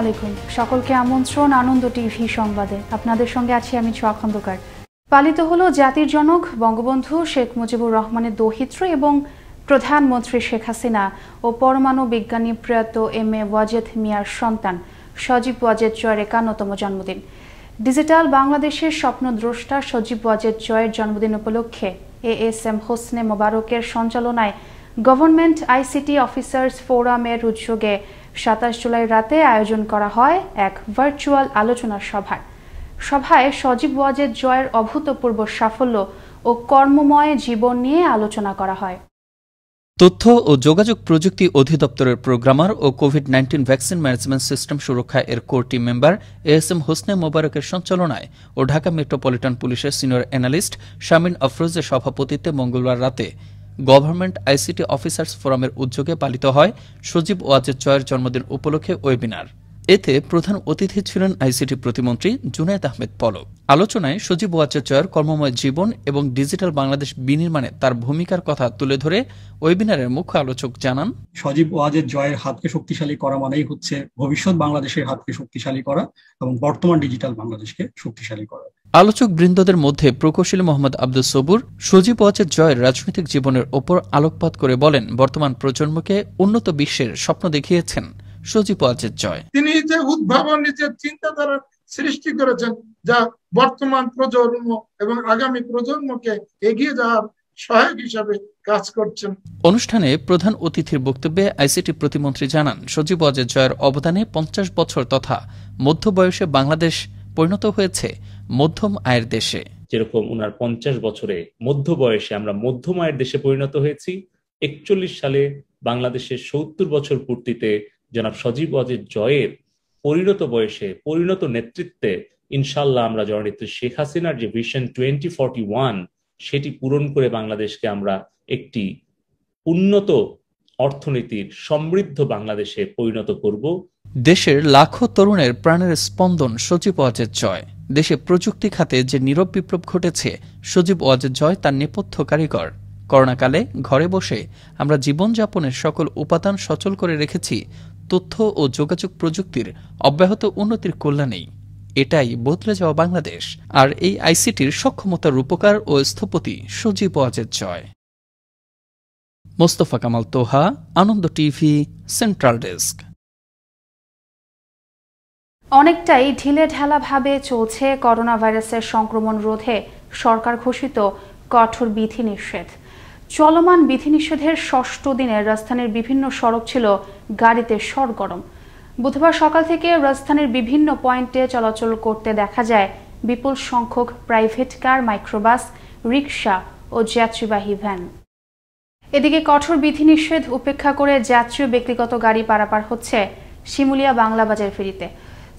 আলাইকুম সকলকে আমন্ত্রণ আনন্দ টিভি সংবাদে আপনাদের সঙ্গে আছি আমি ছোয়া খন্দকার পালিত হল জাতির জনক বঙ্গবন্ধু শেখ মুজিবুর রহমানের দৌহিত্র এবং প্রধানমন্ত্রী শেখ হাসিনা ও পরমাণু বিজ্ঞানী প্রয়াত এম এ ওয়াজেদ মিয়ার সন্তান সজীব ওয়াজেদ জয়ের একান্নতম জন্মদিন ডিজিটাল বাংলাদেশের স্বপ্নদ্রষ্টা সজীব ওয়াজেদ জয়ের জন্মদিন উপলক্ষে এ এস এম হোসনে মোবারকের সঞ্চালনায় গভর্নমেন্ট আইসিটি অফিসার্স ফোরামের উদ্যোগে সাতাশ জুলাই রাতে আয়োজন করা হয় এক ভার্চুয়াল আলোচনা সভায় সভায় সজীব ওয়াজের জয়ের অভূতপূর্ব সাফল্য ও কর্মময় জীবন নিয়ে আলোচনা করা হয় তথ্য ও যোগাযোগ প্রযুক্তি অধিদপ্তরের প্রোগ্রামার ও Covid nineteen vaccine management system সুরক্ষা এর core team member S M Hosne মোবারকের সঞ্চালনায় ও ঢাকা মেট্রোপলিটন পুলিশের সিনিয়র অ্যানালিস্ট শামীন আফরোজের সভাপতিত্বে মঙ্গলবার রাতে গভর্নমেন্ট আইসিটি অফিসার্স ফোরামের উদ্যোগে পালিত হয় সজীব ওয়াজের চয়ের জন্মদিন উপলক্ষে ওয়েবিনার এতে প্রধান অতিথি ছিলেন আইসিটি প্রতিমন্ত্রী জুনায়দ আহমেদ পলক আলোচনায় সজীব ওয়াচার্যের কর্মময় জীবন এবং ডিজিটাল বাংলাদেশ বিনির্মাণে তার ভূমিকার কথা তুলে ধরে ওয়েবিনারের মুখ্য আলোচক জানান সজীব ওয়াজের জয়ের হাতকে শক্তিশালী করা মানেই হচ্ছে ভবিষ্যৎ বাংলাদেশের হাতকে শক্তিশালী করা এবং বর্তমান ডিজিটাল বাংলাদেশকে শক্তিশালী করা আলোচক বৃন্দদের মধ্যে প্রকৌশলী মোহাম্মদ আব্দুল সবুর সজীব ওয়াজের জয়ের রাজনৈতিক জীবনের ওপর আলোকপাত করে বলেন বর্তমান প্রজন্মকে উন্নত বিশ্বের স্বপ্ন দেখিয়েছেন সজীব ওয়াজের জয় তিনি যে উদ্ভাবন যে সৃষ্টি করেছেন যা বর্তমান প্রজন্ম এবং আগামী প্রজন্মকে এগিয়ে যাওয়ার সহায়ক হিসাবে কাজ করছেন অনুষ্ঠানে প্রধান অতিথির বক্তব্যে আইসিটি প্রতিমন্ত্রী জানান সজীব ওয়াজের জয়ের অবদানে পঞ্চাশ বছর তথা মধ্য বয়সে বাংলাদেশ পরিণত হয়েছে মধ্যম আয়ের দেশে যেরকম ওনার পঞ্চাশ বছরে মধ্য বয়সে আমরা মধ্যম আয়ের দেশে পরিণত হয়েছি একচল্লিশ সালে বাংলাদেশের সত্তর বছর পূর্তিতে জনাব সজীব অজের জয়ের পরিণত বয়সে পরিণত নেতৃত্বে ইনশাল্লাহ আমরা জননেত্রী শেখ হাসিনার যে ভিশন টোয়েন্টি ফর্টি ওয়ান সেটি পূরণ করে বাংলাদেশকে আমরা একটি উন্নত অর্থনীতির সমৃদ্ধ বাংলাদেশে পরিণত করব দেশের লাখো তরুণের প্রাণের স্পন্দন সচিব অজের জয় দেশে প্রযুক্তি খাতে যে নীরব বিপ্লব ঘটেছে সজীব ওয়াজ জয় তার নেপথ্য কারিগর করোনাকালে ঘরে বসে আমরা জীবনযাপনের সকল উপাদান সচল করে রেখেছি তথ্য ও যোগাযোগ প্রযুক্তির অব্যাহত উন্নতির কল্যাণেই এটাই বদলে যাওয়া বাংলাদেশ আর এই আইসিটির সক্ষমতার রূপকার ও স্থপতি সজীব ওয়াজের Joy Mostafa Kamal Toha Ananda TV central desk অনেকটাই ঢিলে ঢালাভাবে চলছে করোনা ভাইরাসের সংক্রমণ রোধে সরকার ঘোষিত কঠোর বিধিনিষেধ চলমান বিধিনিষেধের ষষ্ঠ দিনে রাজধানীর বিভিন্ন সড়ক ছিল গাড়িতে সরগরম বুধবার সকাল থেকে রাজধানীর বিভিন্ন পয়েন্টে চলাচল করতে দেখা যায় বিপুল সংখ্যক প্রাইভেট কার মাইক্রোবাস রিক্সা ও যাত্রীবাহী ভ্যান এদিকে কঠোর বিধিনিষেধ উপেক্ষা করে যাত্রী ব্যক্তিগত গাড়ি পারাপার হচ্ছে শিমুলিয়া বাংলা বাজার ফেরিতে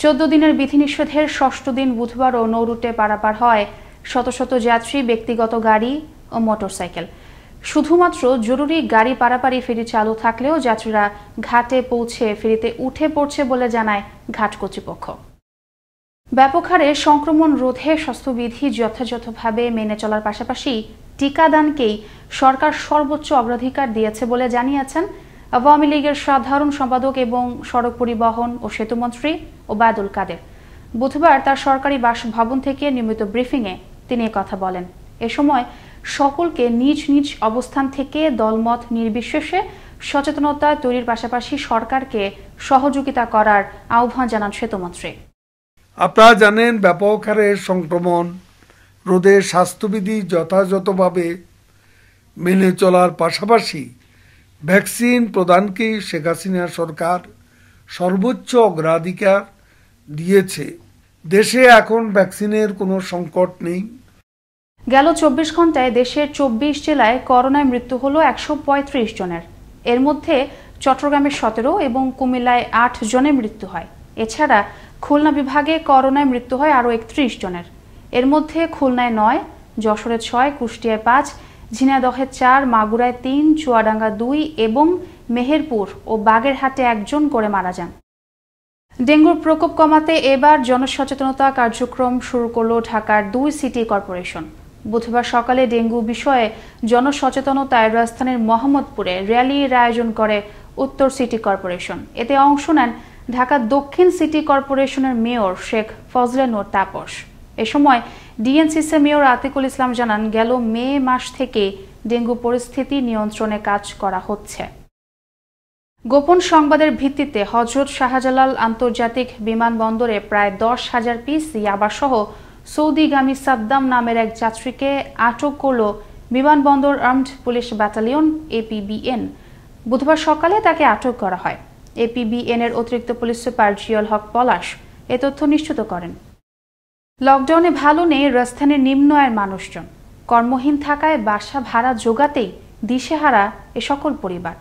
চোদ্দ দিনের বিধিনিষেধের ষষ্ঠ দিন বুধবারও নৌরুটে পারাপার হয় শত শত যাত্রী ব্যক্তিগত গাড়ি ও মোটরসাইকেল শুধুমাত্র জরুরি গাড়ি পারাপারি ফেরি চালু থাকলেও যাত্রীরা ঘাটে পৌঁছে ফেরিতে উঠে পড়ছে বলে জানায় ঘাট কর্তৃপক্ষ ব্যাপক হারে সংক্রমণ রোধে স্বাস্থ্যবিধি যথাযথভাবে মেনে চলার পাশাপাশি টিকাদানকেই সরকার সর্বোচ্চ অগ্রাধিকার দিয়েছে বলে জানিয়েছেন আওয়ামী লীগের সাধারণ সম্পাদক এবং সড়ক পরিবহন ও সেতুমন্ত্রী ওবায়দুল কাদের বুধবার তার সরকারি বাসভবন থেকে নিয়মিত ব্রিফিংয়ে তিনি কথা বলেন এ সময় সকলকে নিজ নিজ অবস্থান থেকে দলমত নির্বিশেষে সচেতনতা তৈরির পাশাপাশি সরকারকে সহযোগিতা করার আহ্বান জানান সেতুমন্ত্রী আপনারা জানেন ব্যাপক হারে সংক্রমণ রোদের স্বাস্থ্যবিধি যথাযথভাবে মেনে চলার পাশাপাশি ভ্যাকসিন প্রদানকে শেখ হাসিনা সরকার সর্বোচ্চ অগ্রাধিকার দিয়েছে দেশে এখন ভ্যাকসিনের কোনো সংকট নেই গেল চব্বিশ ঘন্টায় দেশের চব্বিশ জেলায় করোনায় মৃত্যু হল একশো জনের এর মধ্যে চট্টগ্রামে সতেরো এবং কুমিল্লায় আট জনের মৃত্যু হয় এছাড়া খুলনা বিভাগে করোনায় মৃত্যু হয় আরও একত্রিশ জনের এর মধ্যে খুলনায় নয় যশোরে ছয় কুষ্টিয়ায় পাঁচ ঝিনাইদহে চার মাগুরায় তিন চুয়াডাঙ্গা দুই এবং মেহেরপুর ও বাগেরহাটে একজন করে মারা যান ডেঙ্গুর প্রকোপ কমাতে এবার জনসচেতনতা কার্যক্রম শুরু করল ঢাকার দুই সিটি কর্পোরেশন বুধবার সকালে ডেঙ্গু বিষয়ে জনসচেতনতায় রাজধানীর মোহাম্মদপুরে র্যালির আয়োজন করে উত্তর সিটি কর্পোরেশন এতে অংশ নেন ঢাকা দক্ষিণ সিটি কর্পোরেশনের মেয়র শেখ ফজলে নোর তাপস এ সময় ডিএনসিসি মেয়র আতিকুল ইসলাম জানান গেল মে মাস থেকে ডেঙ্গু পরিস্থিতি নিয়ন্ত্রণে কাজ করা হচ্ছে গোপন সংবাদের ভিত্তিতে হজরত শাহজালাল আন্তর্জাতিক বিমানবন্দরে প্রায় দশ হাজার পিস ইয়াবাসহ সৌদিগামী সাদ্দাম নামের এক যাত্রীকে আটক করল বিমানবন্দর আর্মড পুলিশ ব্যাটালিয়ন এপিবিএন বুধবার সকালে তাকে আটক করা হয় এপিবিএন এর অতিরিক্ত পুলিশ সুপার জিয়ল হক পলাশ এ তথ্য নিশ্চিত করেন লকডাউনে ভালো নেই রাজধানীর নিম্ন আয়ের মানুষজন কর্মহীন থাকায় বাসা ভাড়া জোগাতেই দিশেহারা এ সকল পরিবার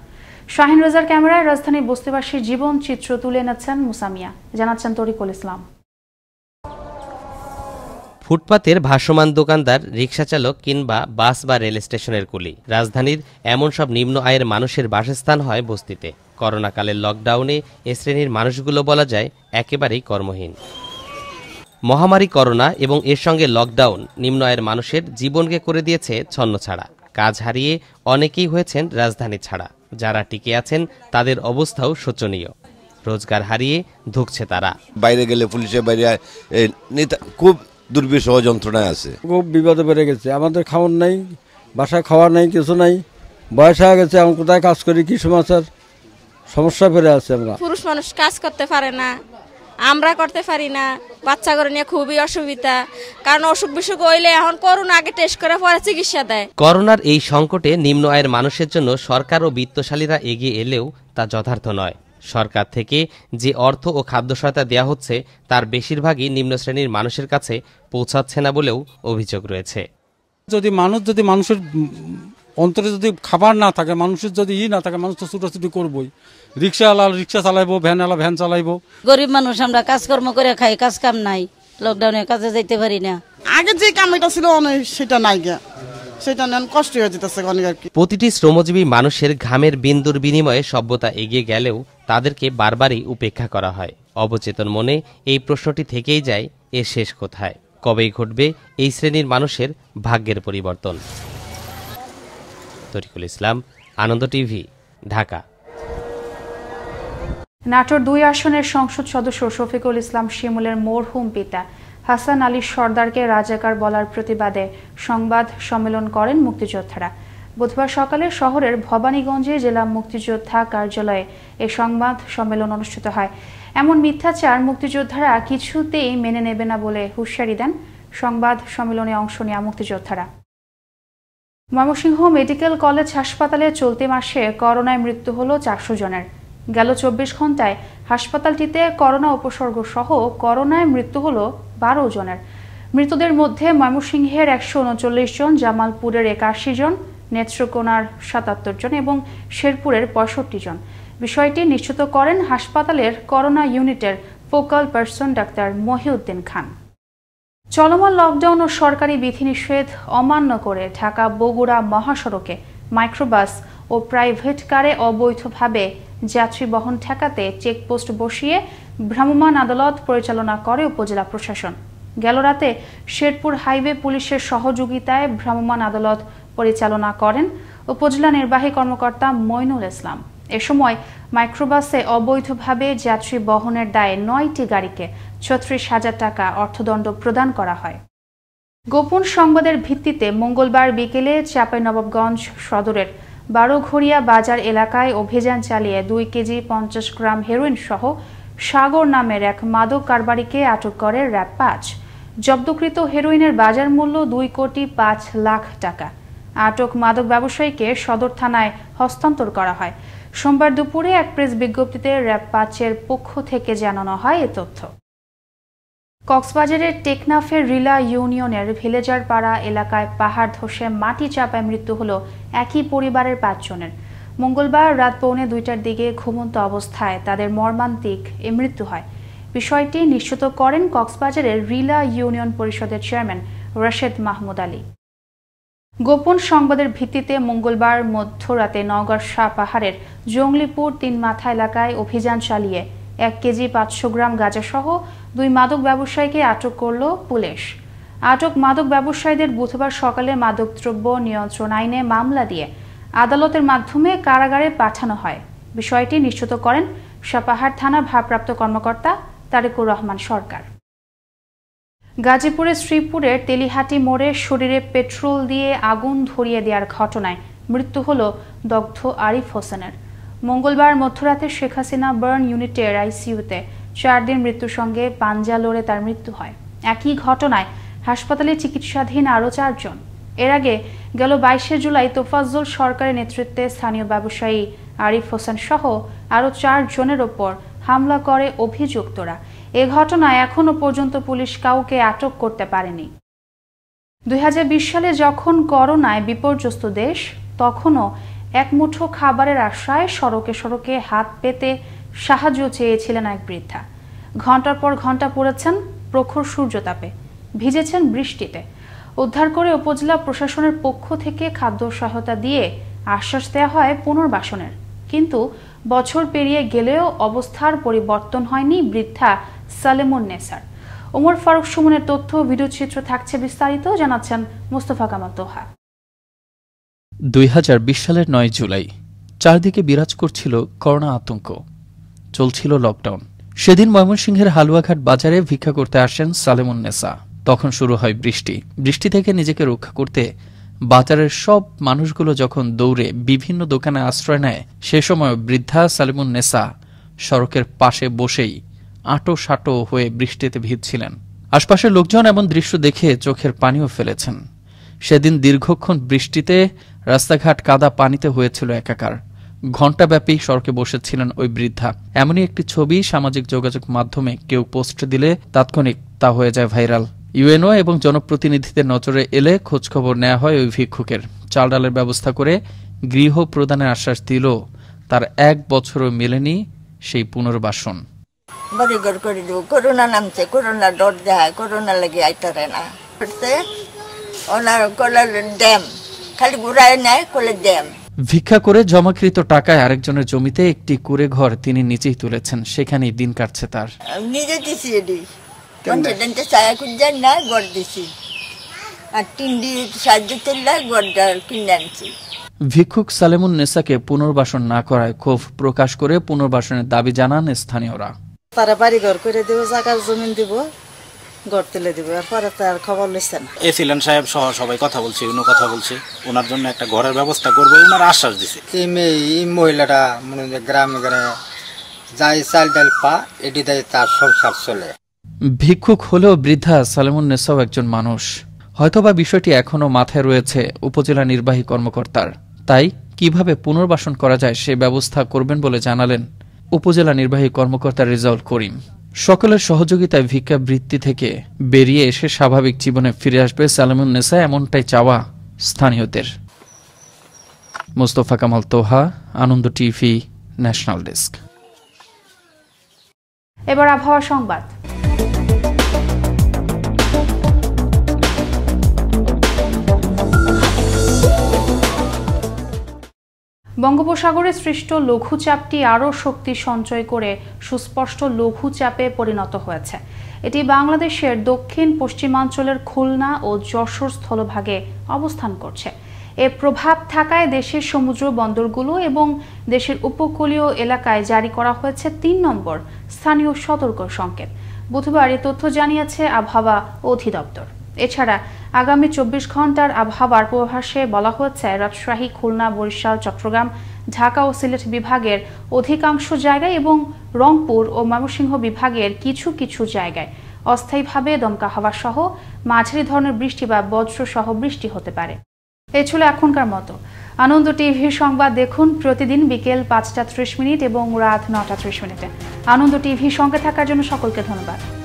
শাহিন রোজার ক্যামেরায় রাজধানীর বস্তিবাসীর জীবন চিত্র তুলে এনেছেন মুসামিয়া জানাচ্ছেন তরিকুল ইসলাম ফুটপাতের ভাসমান দোকানদার রিক্সা চালক কিংবা বাস বা রেল স্টেশনের কুলি রাজধানীর এমন সব নিম্ন আয়ের মানুষের বাসস্থান হয় বস্তিতে করোনাকালের লকডাউনে এ শ্রেণীর মানুষগুলো বলা যায় একেবারেই কর্মহীন মহামারী করোনা এবং এর সঙ্গে লকডাউন নিম্ন আয়ের মানুষের জীবনকে করে দিয়েছে ছন্ন ছাড়া কাজ হারিয়ে অনেকেই হয়েছেন রাজধানী ছাড়া যারা টিকে আছেন তাদের অবস্থাও শোচনীয় রোজগার হারিয়ে ধুকছে তারা বাইরে গেলে পুলিশে বাইরে খুব দুর্বিষহ যন্ত্রণায় আছে খুব বিপদে বেড়ে গেছে আমাদের খাওয়ার নাই বাসায় খাওয়ার নাই কিছু নাই বয়স হয়ে গেছে আমি কোথায় কাজ করি কি সমাচার সমস্যা বেড়ে আছে আমরা পুরুষ মানুষ কাজ করতে পারে না আমরা করতে পারি না বাচ্চা করে নিয়ে খুবই অসুবিধা কারণ অসুখ বিসুখ হইলে এখন করোনা আগে টেস্ট করে পরে চিকিৎসা দেয় করোনার এই সংকটে নিম্ন আয়ের মানুষের জন্য সরকার ও বিত্তশালীরা এগিয়ে এলেও তা যথার্থ নয় সরকার থেকে যে অর্থ ও খাদ্য সহায়তা দেওয়া হচ্ছে তার বেশিরভাগই নিম্ন শ্রেণীর মানুষের কাছে পৌঁছাচ্ছে না বলেও অভিযোগ রয়েছে যদি মানুষ যদি মানুষের অন্তরে যদি খাবার না থাকে মানুষের যদি ই না থাকে মানুষ তো ছুটোছুটি করবই রিক্সাওয়ালা রিক্সা চালাইবো ভ্যানওয়ালা ভ্যান চালাইবো গরিব মানুষ আমরা কাজকর্ম করে খাই কাজ কাম নাই লকডাউনে কাজে যাইতে পারি না আগে যে কামটা ছিল অনেক সেটা নাই গিয়া সেটা কষ্ট হয়ে প্রতিটি শ্রমজীবী মানুষের ঘামের বিন্দুর বিনিময়ে সভ্যতা এগিয়ে গেলেও তাদেরকে বারবারই উপেক্ষা করা হয় অবচেতন মনে এই প্রশ্নটি থেকেই যায় এ শেষ কোথায় কবেই ঘটবে এই শ্রেণীর মানুষের ভাগ্যের পরিবর্তন তরিকুল ইসলাম আনন্দ টিভি ঢাকা নাটোর দুই আসনের সংসদ সদস্য শফিকুল ইসলাম শিমুলের মরহুম পিতা হাসান আলী সর্দারকে রাজাকার বলার প্রতিবাদে সংবাদ সম্মেলন করেন মুক্তিযোদ্ধারা বুধবার সকালে শহরের ভবানীগঞ্জে জেলা মুক্তিযোদ্ধা কার্যালয়ে এ সংবাদ সম্মেলন অনুষ্ঠিত হয় এমন মিথ্যাচার মুক্তিযোদ্ধারা কিছুতেই মেনে নেবে না বলে হুঁশিয়ারি দেন সংবাদ সম্মেলনে অংশ নেওয়া মুক্তিযোদ্ধারা ময়মনসিংহ মেডিকেল কলেজ হাসপাতালে চলতি মাসে করোনায় মৃত্যু হল চারশো জনের গেল চব্বিশ ঘন্টায় হাসপাতালটিতে করোনা উপসর্গ সহ করোনায় মৃত্যু হল বারো জনের মৃতদের মধ্যে ময়মনসিংহের একশো উনচল্লিশ জন জামালপুরের একাশি জন নেত্রকোনার সাতাত্তর জন এবং শেরপুরের পঁয়ষট্টি জন বিষয়টি নিশ্চিত করেন হাসপাতালের করোনা ইউনিটের ফোকাল পার্সন ডাক্তার মহিউদ্দিন খান চলমান লকডাউন ও সরকারি বিধিনিষেধ অমান্য করে ঢাকা বগুড়া মহাসড়কে মাইক্রোবাস ও প্রাইভেট কারে অবৈধভাবে যাত্রী বহন ঠেকাতে চেকপোস্ট বসিয়ে ভ্রাম্যমাণ আদালত পরিচালনা করে উপজেলা প্রশাসন গেল রাতে শেরপুর হাইওয়ে পুলিশের সহযোগিতায় ভ্রাম্যমাণ আদালত পরিচালনা করেন উপজেলা নির্বাহী কর্মকর্তা মইনুল ইসলাম এ সময় মাইক্রোবাসে অবৈধভাবে যাত্রী বহনের দায়ে নয়টি গাড়িকে ছত্রিশ হাজার টাকা অর্থদণ্ড প্রদান করা হয় গোপন সংবাদের ভিত্তিতে মঙ্গলবার বিকেলে নবাবগঞ্জ সদরের বারোঘড়িয়া বাজার এলাকায় অভিযান চালিয়ে দুই কেজি পঞ্চাশ গ্রাম হেরোইন সহ সাগর নামের এক মাদক কারবারিকে আটক করে র্যাব পাঁচ জব্দকৃত হেরোইনের বাজার মূল্য দুই কোটি পাঁচ লাখ টাকা আটক মাদক ব্যবসায়ীকে সদর থানায় হস্তান্তর করা হয় সোমবার দুপুরে এক প্রেস বিজ্ঞপ্তিতে র্যাব পাঁচের পক্ষ থেকে জানানো হয় এ তথ্য কক্সবাজারের টেকনাফের রিলা ইউনিয়নের ভিলেজার পাড়া এলাকায় পাহাড় ধসে মাটি চাপায় মৃত্যু হল একই পরিবারের পাঁচজনের মঙ্গলবার রাত পৌনে দুইটার দিকে ঘুমন্ত অবস্থায় তাদের মর্মান্তিক এ মৃত্যু হয় বিষয়টি নিশ্চিত করেন কক্সবাজারের রিলা ইউনিয়ন পরিষদের চেয়ারম্যান রশেদ মাহমুদ আলী গোপন সংবাদের ভিত্তিতে মঙ্গলবার মধ্যরাতে নগর শাহ পাহাড়ের জঙ্গলিপুর তিন মাথা এলাকায় অভিযান চালিয়ে এক কেজি পাঁচশো গ্রাম গাঁজাসহ দুই মাদক ব্যবসায়ীকে আটক করল পুলিশ আটক মাদক ব্যবসায়ীদের বুধবার সকালে মাদকদ্রব্য নিয়ন্ত্রণ আইনে মামলা দিয়ে আদালতের মাধ্যমে কারাগারে পাঠানো হয় বিষয়টি নিশ্চিত করেন সাপাহার থানার ভারপ্রাপ্ত কর্মকর্তা তারেকুর রহমান সরকার গাজীপুরের শ্রীপুরের তেলিহাটি মোড়ে শরীরে পেট্রোল দিয়ে আগুন ধরিয়ে দেওয়ার ঘটনায় মৃত্যু হল দগ্ধ আরিফ হোসেনের মঙ্গলবার মধ্যরাতে শেখ হাসিনা বার্ন ইউনিটের আইসিউতে চার দিন মৃত্যুর সঙ্গে পাঞ্জালোরে তার মৃত্যু হয় একই ঘটনায় হাসপাতালে চিকিৎসাধীন আরও চারজন এর আগে গেল বাইশে জুলাই তোফাজুল সরকারের নেতৃত্বে স্থানীয় ব্যবসায়ী আরিফ হোসেন সহ আরও চারজনের ওপর হামলা করে অভিযুক্তরা এ ঘটনায় এখনও পর্যন্ত পুলিশ কাউকে আটক করতে পারেনি দুই সালে যখন করোনায় বিপর্যস্ত দেশ তখনও এক মুঠো খাবারের আশায় সড়কে সড়কে হাত পেতে সাহায্য চেয়েছিলেন এক বৃদ্ধা ঘন্টার পর ঘন্টা পড়েছেন প্রখর সূর্যতাপে ভিজেছেন বৃষ্টিতে উদ্ধার করে উপজেলা প্রশাসনের পক্ষ থেকে খাদ্য সহায়তা দিয়ে আশ্বাস দেওয়া হয় পুনর্বাসনের কিন্তু বছর পেরিয়ে গেলেও অবস্থার পরিবর্তন হয়নি বৃদ্ধা সালেমুন নেসার ওমর ফারুক সুমনের তথ্য ভিডিও চিত্র থাকছে বিস্তারিত জানাচ্ছেন মুস্তফা কামাল তোহা দুই সালের নয় জুলাই চারদিকে বিরাজ করছিল করোনা আতঙ্ক চলছিল লকডাউন সেদিন ময়মনসিংহের হালুয়াঘাট বাজারে ভিক্ষা করতে আসেন সালেমুন্নেসা তখন শুরু হয় বৃষ্টি বৃষ্টি থেকে নিজেকে রক্ষা করতে বাজারের সব মানুষগুলো যখন দৌড়ে বিভিন্ন দোকানে আশ্রয় নেয় সে সময় বৃদ্ধা সালেমুন্নেসা সড়কের পাশে বসেই আটো সাটো হয়ে বৃষ্টিতে ভিজছিলেন আশপাশের লোকজন এমন দৃশ্য দেখে চোখের পানিও ফেলেছেন সেদিন দীর্ঘক্ষণ বৃষ্টিতে রাস্তাঘাট কাদা পানিতে হয়েছিল একাকার ঘণ্টাব্যাপী সড়কে বসেছিলেন ওই বৃদ্ধা এমনই একটি ছবি সামাজিক যোগাযোগ মাধ্যমে কেউ পোস্ট দিলে তাৎক্ষণিক তা হয়ে যায় ভাইরাল ইউএনও এবং জনপ্রতিনিধিদের নজরে এলে খোঁজখবর নেওয়া হয় ওই ভিক্ষুকের চাল ডালের ব্যবস্থা করে গৃহ প্রদানের আশ্বাস দিল তার এক বছরও মেলেনি সেই পুনর্বাসন ঘর করে দিব করোনা নামছে করোনা ডর দেয় করোনা লাগে আইতারে না ওনার কলার ড্যাম খালি ঘুরায় নেয় ড্যাম ভিক্ষা করে জমাকৃত টাকায় আরেকজনের জমিতে একটি কুড়ে ঘর তিনি নিজেই তুলেছেন সেখানেই দিন কাটছে তার নিজে দিছি ছায়া না গড় দিছি আর সাহায্য গড়টা কিনে আনছি ভিক্ষুক সালেমুন নেসাকে পুনর্বাসন না করায় ক্ষোভ প্রকাশ করে পুনর্বাসনের দাবি জানান স্থানীয়রা তারা বাড়ি ঘর করে দেবো জায়গা জমিন দিব গড় তুলে দিব পরে তো আর খবর লইছে না এ সাহেব সহ সবাই কথা বলছে কথা বলছে ওনার জন্য একটা ঘরের ব্যবস্থা ওনার আশ্বাস দিছে এই মেয়ে এই মহিলাটা মনে হয় গ্রামে গ্রামে যাই চাল ডাল পা এটি দেয় তার সংসার চলে ভিক্ষুক হলেও বৃদ্ধা সালেমুন নেসাও একজন মানুষ হয়তোবা বিষয়টি এখনও মাথায় রয়েছে উপজেলা নির্বাহী কর্মকর্তার তাই কিভাবে পুনর্বাসন করা যায় সে ব্যবস্থা করবেন বলে জানালেন উপজেলা নির্বাহী কর্মকর্তা রেজাউল করিম সকলের সহযোগিতায় ভিক্ষাবৃত্তি থেকে বেরিয়ে এসে স্বাভাবিক জীবনে ফিরে আসবে সালামুল নেসা এমনটাই চাওয়া স্থানীয়দের Mostafa Kamal Toha Ananda TV national desk এবার আবহাওয়া সংবাদ বঙ্গোপসাগরে সৃষ্ট লঘুচাপটি আরও শক্তি সঞ্চয় করে সুস্পষ্ট লঘুচাপে পরিণত হয়েছে এটি বাংলাদেশের দক্ষিণ পশ্চিমাঞ্চলের খুলনা ও যশোর স্থলভাগে অবস্থান করছে এর প্রভাব থাকায় দেশের সমুদ্র বন্দরগুলো এবং দেশের উপকূলীয় এলাকায় জারি করা হয়েছে তিন নম্বর স্থানীয় সতর্ক সংকেত বুধবার এ তথ্য জানিয়েছে আবহাওয়া অধিদপ্তর এছাড়া আগামী চব্বিশ ঘন্টার আবহাওয়ার পূর্বাভাসে বলা হচ্ছে রাজশাহী খুলনা বরিশাল চট্টগ্রাম ঢাকা ও সিলেট বিভাগের অধিকাংশ জায়গায় এবং রংপুর ও ময়মনসিংহ বিভাগের কিছু কিছু জায়গায় অস্থায়ীভাবে দমকা হওয়া সহ মাঝারি ধরনের বৃষ্টি বা বজ্র সহ বৃষ্টি হতে পারে এ ছিল এখনকার মতো আনন্দ টিভি সংবাদ দেখুন প্রতিদিন বিকেল পাঁচটা ত্রিশ মিনিট এবং রাত নটা ত্রিশ মিনিটে আনন্দ টিভি সঙ্গে থাকার জন্য সকলকে ধন্যবাদ